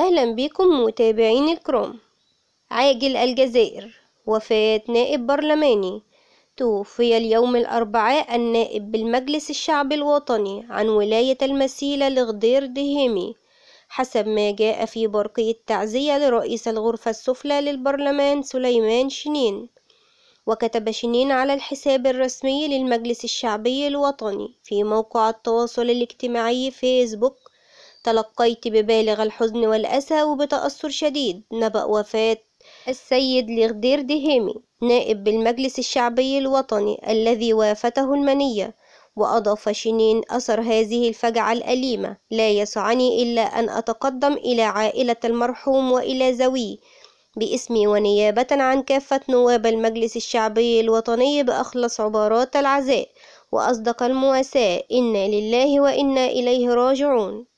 أهلا بكم متابعين الكرام عاجل الجزائر وفاة نائب برلماني توفي اليوم الأربعاء النائب بالمجلس الشعبي الوطني عن ولاية المسيلة لغدير دهيمي حسب ما جاء في برقية تعزية لرئيس الغرفة السفلى للبرلمان سليمان شنين وكتب شنين على الحساب الرسمي للمجلس الشعبي الوطني في موقع التواصل الاجتماعي فيسبوك تلقيت ببالغ الحزن والأسى وبتأثر شديد نبأ وفاة السيد لغدير دهيمي نائب بالمجلس الشعبي الوطني الذي وافته المنية وأضاف شنين أثر هذه الفجعة الأليمة لا يسعني إلا أن أتقدم إلى عائلة المرحوم وإلى زوي باسمي ونيابة عن كافة نواب المجلس الشعبي الوطني بأخلص عبارات العزاء وأصدق المواساة إنا لله وإنا إليه راجعون